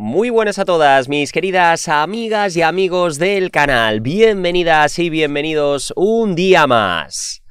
Muy buenas a todas mis queridas amigas y amigos del canal, bienvenidas y bienvenidos un día más.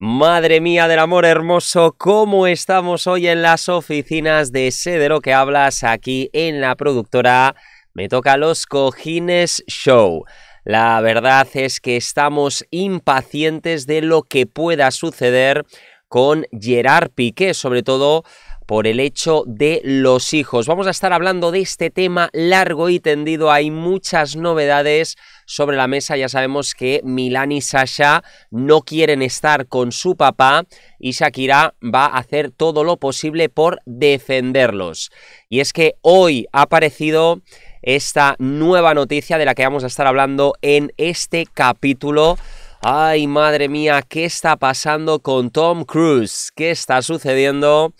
Madre mía del amor hermoso, ¿cómo estamos hoy en las oficinas de Sé de lo que hablas aquí en la productora? Me toca los cojines show. La verdad es que estamos impacientes de lo que pueda suceder con Gerard Piqué, sobre todo por el hecho de los hijos. Vamos a estar hablando de este tema largo y tendido. Hay muchas novedades sobre la mesa. Ya sabemos que Milán y Sasha no quieren estar con su papá y Shakira va a hacer todo lo posible por defenderlos. Y es que hoy ha aparecido esta nueva noticia de la que vamos a estar hablando en este capítulo. Ay, madre mía, ¿qué está pasando con Tom Cruise? ¿Qué está sucediendo?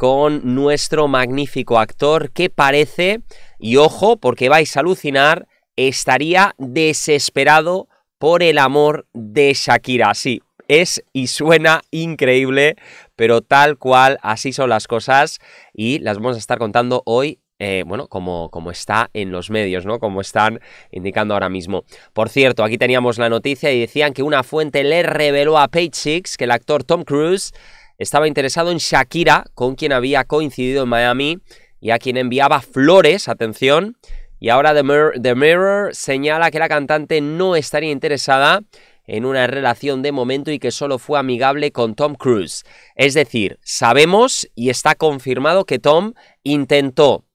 con nuestro magnífico actor que parece, y ojo, porque vais a alucinar, estaría desesperado por el amor de Shakira. Sí, es y suena increíble, pero tal cual, así son las cosas y las vamos a estar contando hoy. Eh, bueno, como, como está en los medios, ¿no? Como están indicando ahora mismo. Por cierto, aquí teníamos la noticia y decían que una fuente le reveló a Page Six que el actor Tom Cruise estaba interesado en Shakira, con quien había coincidido en Miami y a quien enviaba flores, atención. Y ahora The Mirror, señala que la cantante no estaría interesada en una relación de momento y que solo fue amigable con Tom Cruise. Es decir, sabemos y está confirmado que Tom intentó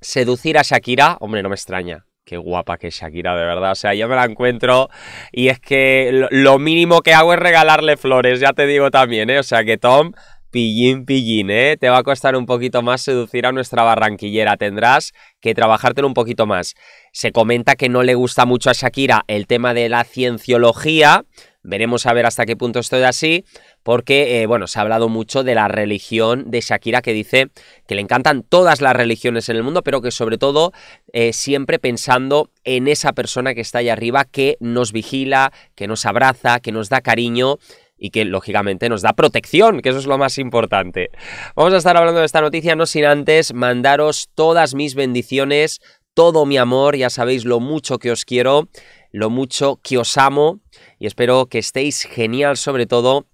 seducir a Shakira, hombre, no me extraña, Qué guapa que es Shakira, de verdad. O sea, yo me la encuentro y es que lo mínimo que hago es regalarle flores, ya te digo también, ¿eh? O sea, que Tom, pillín, pillín, ¿eh? Te va a costar un poquito más seducir a nuestra barranquillera. Tendrás que trabajártelo un poquito más. Se comenta que no le gusta mucho a Shakira el tema de la cienciología, Veremos a ver hasta qué punto estoy así, porque, eh, bueno, se ha hablado mucho de la religión de Shakira, que dice que le encantan todas las religiones en el mundo, pero que sobre todo eh, siempre pensando en esa persona que está allá arriba, que nos vigila, que nos abraza, que nos da cariño y que lógicamente nos da protección, que eso es lo más importante. Vamos a estar hablando de esta noticia, no sin antes mandaros todas mis bendiciones, todo mi amor, ya sabéis lo mucho que os quiero lo mucho que os amo y espero que estéis genial sobre todo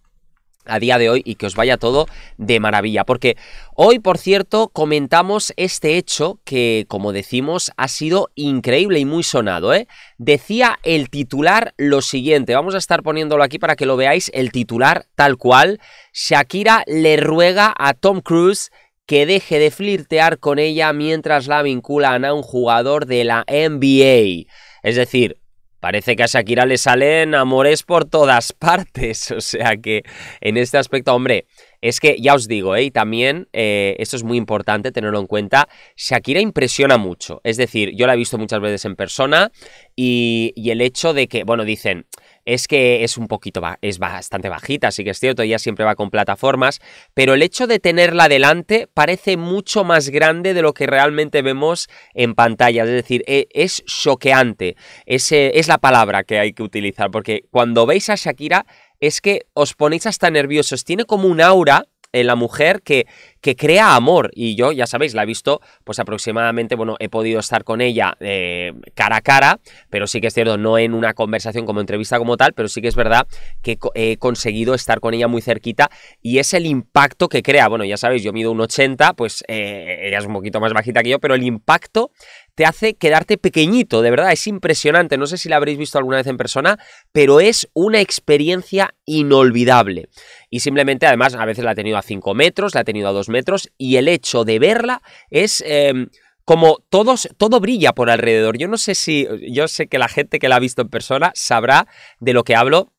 a día de hoy y que os vaya todo de maravilla. Porque hoy, por cierto, comentamos este hecho que, como decimos, ha sido increíble y muy sonado. ¿eh? Decía el titular lo siguiente, vamos a estar poniéndolo aquí para que lo veáis, el titular tal cual, Shakira le ruega a Tom Cruise que deje de flirtear con ella mientras la vinculan a un jugador de la NBA. Es decir, Parece que a Shakira le salen amores por todas partes. O sea que en este aspecto, hombre, es que ya os digo, eh, y también eh, esto es muy importante tenerlo en cuenta, Shakira impresiona mucho. Es decir, yo la he visto muchas veces en persona y, y el hecho de que, bueno, dicen, es que es un poquito, es bastante bajita, sí que es cierto, ella siempre va con plataformas, pero el hecho de tenerla delante parece mucho más grande de lo que realmente vemos en pantalla, es decir, e, es choqueante, es la palabra que hay que utilizar, porque cuando veis a Shakira es que os ponéis hasta nerviosos, tiene como un aura en la mujer que, que crea amor. Y yo, ya sabéis, la he visto, pues aproximadamente, bueno, he podido estar con ella eh, cara a cara, pero sí que es cierto, no en una conversación como entrevista como tal, pero sí que es verdad que he conseguido estar con ella muy cerquita y es el impacto que crea. Bueno, ya sabéis, yo mido un 80, pues eh, ella es un poquito más bajita que yo, pero el impacto te hace quedarte pequeñito, de verdad, es impresionante, no sé si la habréis visto alguna vez en persona, pero es una experiencia inolvidable. Y simplemente, además, a veces la ha tenido a 5 metros, la ha tenido a 2 metros, y el hecho de verla es... Em, como todos, todo brilla por alrededor. Yo no sé si, yo sé que la gente que la ha visto en persona sabrá de lo que hablo,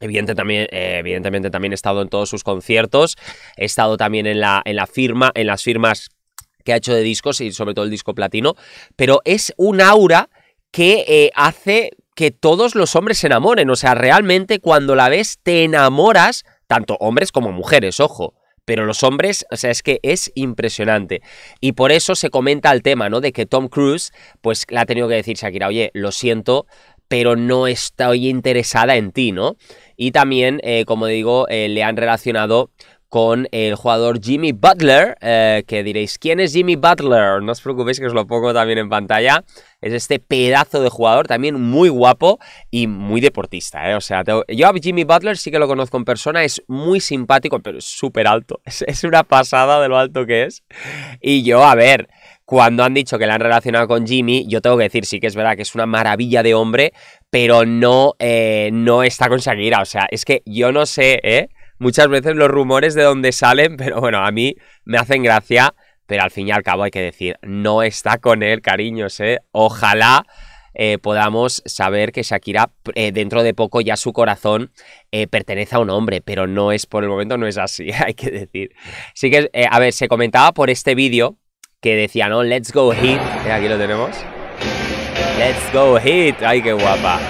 también, evidentemente también he estado en todos sus conciertos, he estado también en la, en la firma, en las firmas que ha hecho de discos y sobre todo el disco platino, pero es un aura que eh, hace que todos los hombres se enamoren, o sea, realmente cuando la ves te enamoras, tanto hombres como mujeres, ojo, pero los hombres, o sea, es que es impresionante. Y por eso se comenta el tema, ¿no? De que Tom Cruise, pues le ha tenido que decir Shakira, oye, lo siento, pero no estoy interesada en ti, ¿no? Y también, eh, como digo, eh, le han relacionado con el jugador Jimmy Butler, eh, que diréis, ¿quién es Jimmy Butler? No os preocupéis que os lo pongo también en pantalla. Es este pedazo de jugador, también muy guapo y muy deportista. ¿eh? O sea, yo a Jimmy Butler sí que lo conozco en persona, es muy simpático, pero es súper alto. Es, una pasada de lo alto que es. Y yo, a ver, cuando han dicho que la han relacionado con Jimmy, yo tengo que decir, sí que es verdad que es una maravilla de hombre, pero no, eh, no está con O sea, es que yo no sé, ¿eh? muchas veces los rumores de dónde salen, pero bueno, a mí me hacen gracia, pero al fin y al cabo hay que decir, no está con él, cariños, ¿eh? Ojalá eh, podamos saber que Shakira eh, dentro de poco ya su corazón eh, pertenece a un hombre, pero no es por el momento, no es así, hay que decir. Sí que, a ver, se comentaba por este vídeo que decía, ¿no? Let's go hit, aquí lo tenemos. Let's go hit, ay, qué guapa.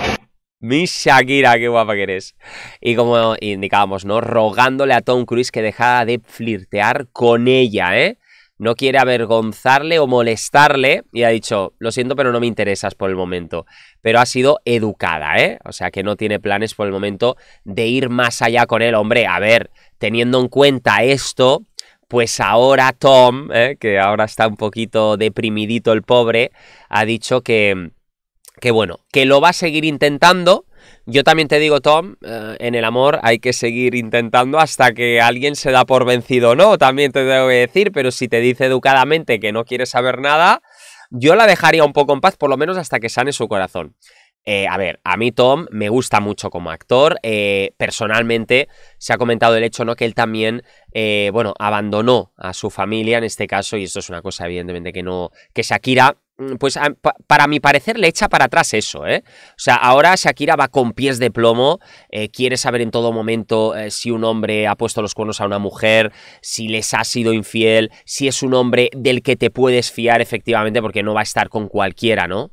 Mi Shakira, qué guapa que eres. Y como indicábamos, ¿no? Rogándole a Tom Cruise que dejara de flirtear con ella, ¿eh? No quiere avergonzarle o molestarle y ha dicho, lo siento, pero no me interesas por el momento. Pero ha sido educada, ¿eh? O sea que no tiene planes por el momento de ir más allá con él. Hombre, a ver, teniendo en cuenta esto, pues ahora Tom, ¿eh? que ahora está un poquito deprimidito el pobre, ha dicho que que bueno, que lo va a seguir intentando. Yo también te digo, Tom, eh, en el amor hay que seguir intentando hasta que alguien se da por vencido no, también te debo decir, pero si te dice educadamente que no quiere saber nada, yo la dejaría un poco en paz, por lo menos hasta que sane su corazón. Eh, a ver, a mí Tom me gusta mucho como actor. Eh, personalmente se ha comentado el hecho, ¿no? Que él también, bueno, abandonó a su familia en este caso y esto es una cosa evidentemente que no, que Shakira Mm, pues para mi parecer le echa para atrás eso, ¿eh? O sea, ahora Shakira va con pies de plomo, eh, quiere saber en todo momento eh, si un hombre ha puesto los cuernos a una mujer, si les ha sido infiel, si es un hombre del que te puedes fiar efectivamente porque no va a estar con cualquiera, ¿no?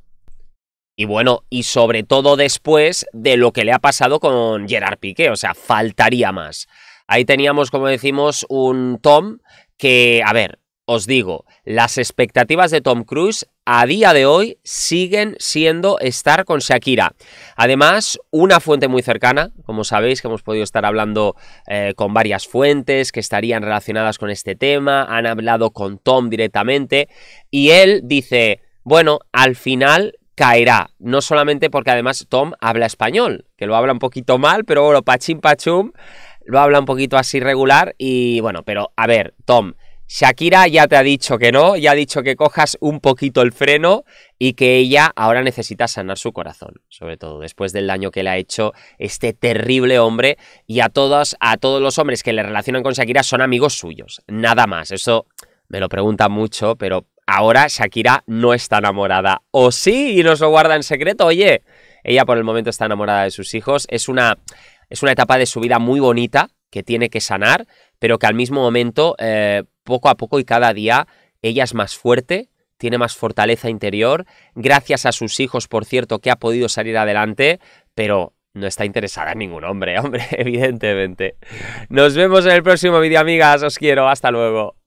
Y bueno, y sobre todo después de lo que le ha pasado con Gerard Piqué, o sea, faltaría más. Ahí teníamos, como decimos, un Tom que, a ver, os digo, las expectativas de Tom Cruise a día de hoy siguen siendo estar con Shakira. Además, una fuente muy cercana, como sabéis que hemos podido estar hablando eh, con varias fuentes que estarían relacionadas con este tema, han hablado con Tom directamente y él dice, bueno, al final caerá, no solamente porque además Tom habla español, que lo habla un poquito mal, pero bueno, pachín pachum, lo habla un poquito así regular y bueno, pero a ver, Tom, Shakira ya te ha dicho que no, ya ha dicho que cojas un poquito el freno y que ella ahora necesita sanar su corazón, sobre todo después del daño que le ha hecho este terrible hombre y a todos, a todos los hombres que le relacionan con Shakira son amigos suyos, nada más. Eso me lo preguntan mucho, pero ahora Shakira no está enamorada, o sí, y nos lo guarda en secreto, oye. Ella por el momento está enamorada de sus hijos, es una, es una etapa de su vida muy bonita que tiene que sanar, pero que al mismo momento... Eh, poco a poco y cada día ella es más fuerte, tiene más fortaleza interior, gracias a sus hijos, por cierto, que ha podido salir adelante, pero no está interesada en ningún hombre, hombre, evidentemente. Nos vemos en el próximo vídeo, amigas, os quiero, hasta luego.